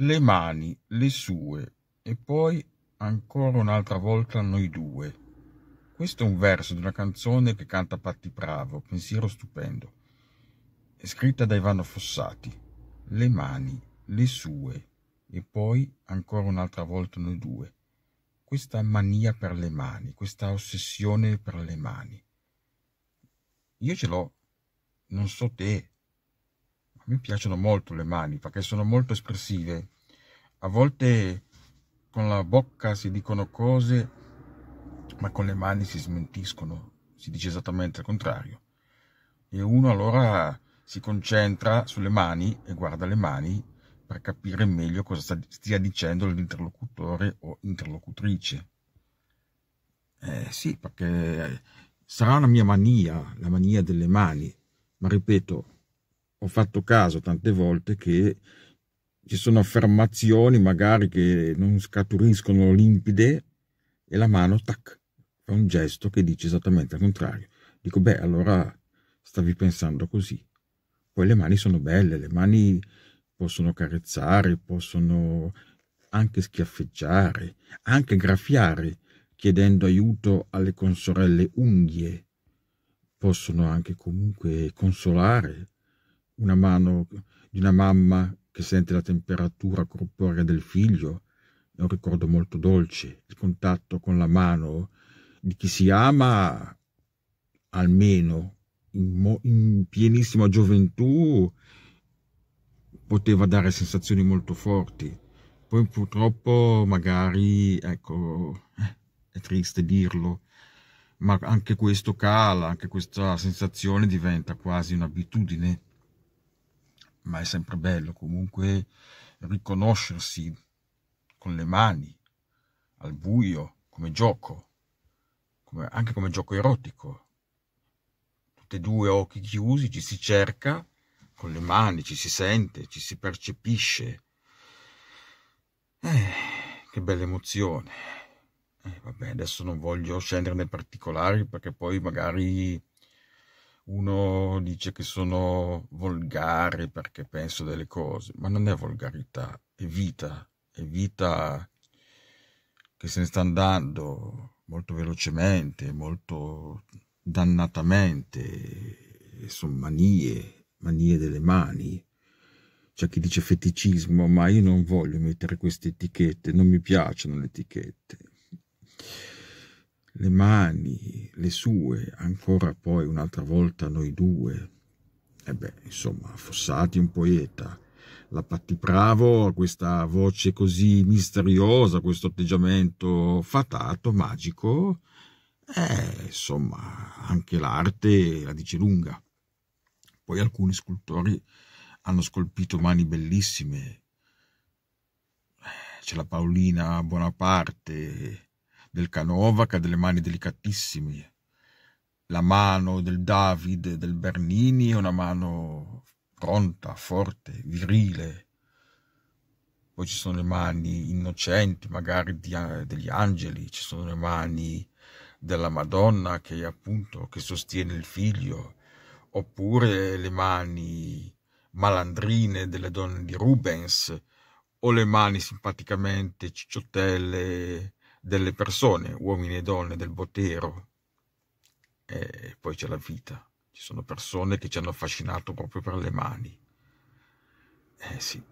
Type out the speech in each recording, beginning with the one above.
le mani, le sue, e poi ancora un'altra volta noi due. Questo è un verso di una canzone che canta Patti Bravo, Pensiero stupendo. È scritta da Ivano Fossati. Le mani, le sue, e poi ancora un'altra volta noi due. Questa mania per le mani, questa ossessione per le mani. Io ce l'ho, non so te, mi piacciono molto le mani perché sono molto espressive. A volte con la bocca si dicono cose, ma con le mani si smentiscono, si dice esattamente il contrario. E uno allora si concentra sulle mani e guarda le mani per capire meglio cosa stia dicendo l'interlocutore o interlocutrice. Eh, sì, perché eh, sarà una mia mania, la mania delle mani, ma ripeto, ho fatto caso tante volte che ci sono affermazioni magari che non scaturiscono limpide e la mano tac, fa un gesto che dice esattamente il contrario. Dico, beh, allora stavi pensando così. Poi le mani sono belle, le mani possono carezzare, possono anche schiaffeggiare, anche graffiare, chiedendo aiuto alle consorelle unghie. Possono anche comunque consolare, una mano di una mamma che sente la temperatura corporea del figlio, è un ricordo molto dolce, il contatto con la mano di chi si ama almeno in, in pienissima gioventù poteva dare sensazioni molto forti. Poi purtroppo magari, ecco, eh, è triste dirlo, ma anche questo cala, anche questa sensazione diventa quasi un'abitudine ma è sempre bello comunque riconoscersi con le mani, al buio, come gioco, come, anche come gioco erotico. Tutti e due occhi chiusi, ci si cerca con le mani, ci si sente, ci si percepisce. Eh, che bella emozione. Eh, vabbè, adesso non voglio scendere nei particolari perché poi magari uno dice che sono volgare perché penso delle cose, ma non è volgarità, è vita, è vita che se ne sta andando molto velocemente, molto dannatamente, sono manie, manie delle mani. C'è chi dice feticismo, ma io non voglio mettere queste etichette, non mi piacciono le etichette le mani, le sue, ancora poi un'altra volta noi due. E eh beh, insomma, Fossati un poeta. La Patti Bravo a questa voce così misteriosa, questo atteggiamento fatato, magico. Eh, insomma, anche l'arte la dice lunga. Poi alcuni scultori hanno scolpito mani bellissime. Eh, c'è la Paolina Bonaparte, del Canovac delle mani delicatissime. La mano del David del Bernini è una mano pronta, forte, virile. Poi ci sono le mani innocenti, magari di, degli angeli, ci sono le mani della Madonna che appunto che sostiene il figlio, oppure le mani malandrine delle donne di Rubens, o le mani simpaticamente cicciottelle delle persone, uomini e donne, del Botero, e poi c'è la vita. Ci sono persone che ci hanno affascinato proprio per le mani. Eh sì,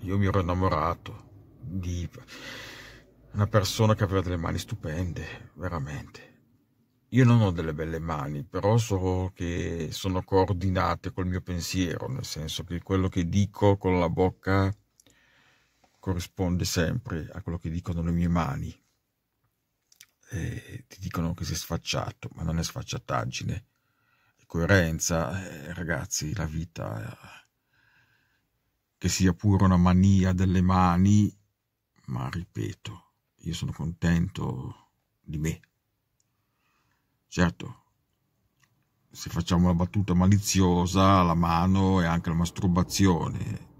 io mi ero innamorato di una persona che aveva delle mani stupende, veramente. Io non ho delle belle mani, però so che sono coordinate col mio pensiero, nel senso che quello che dico con la bocca corrisponde sempre a quello che dicono le mie mani eh, ti dicono che sei sfacciato, ma non è sfacciataggine, è coerenza, eh, ragazzi, la vita, eh, che sia pure una mania delle mani, ma ripeto, io sono contento di me. Certo, se facciamo una battuta maliziosa, la mano è anche la masturbazione,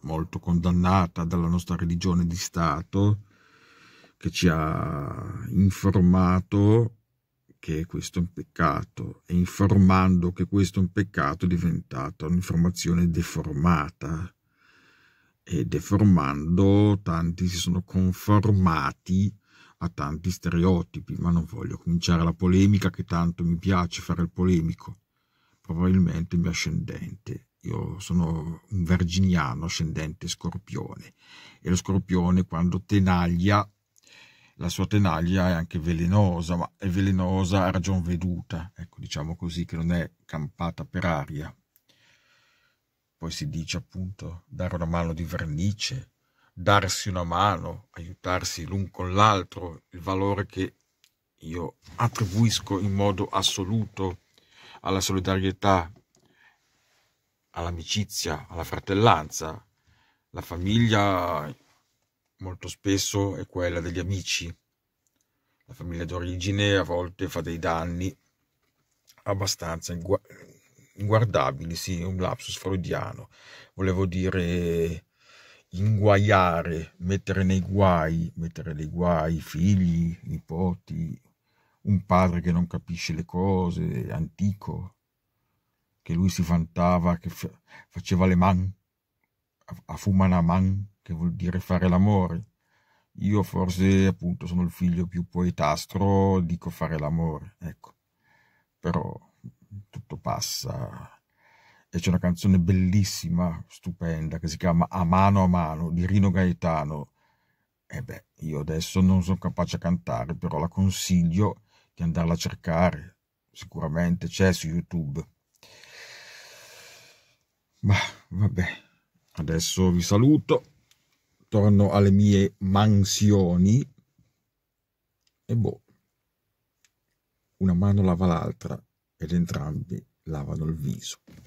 molto condannata dalla nostra religione di Stato, che ci ha informato che questo è un peccato e informando che questo è un peccato è diventata un'informazione deformata e deformando tanti si sono conformati a tanti stereotipi, ma non voglio cominciare la polemica che tanto mi piace fare il polemico, probabilmente il mio ascendente. Io sono un virginiano ascendente scorpione e lo scorpione quando tenaglia la sua tenaglia è anche velenosa, ma è velenosa a ragion veduta, ecco, diciamo così, che non è campata per aria. Poi si dice appunto dare una mano di vernice, darsi una mano, aiutarsi l'un con l'altro, il valore che io attribuisco in modo assoluto alla solidarietà, all'amicizia, alla fratellanza. La famiglia molto spesso è quella degli amici. La famiglia d'origine a volte fa dei danni abbastanza inguardabili, sì, un lapsus freudiano. Volevo dire inguaiare, mettere nei guai, mettere nei guai figli, nipoti, un padre che non capisce le cose, antico, che lui si vantava, che faceva le man, a la man, che vuol dire fare l'amore. Io forse appunto sono il figlio più poetastro, dico fare l'amore, ecco. Però tutto passa. E c'è una canzone bellissima, stupenda, che si chiama A mano a mano di Rino Gaetano. E eh beh, io adesso non sono capace a cantare, però la consiglio di andarla a cercare. Sicuramente c'è su YouTube. Ma vabbè, adesso vi saluto torno alle mie mansioni e boh, una mano lava l'altra ed entrambi lavano il viso.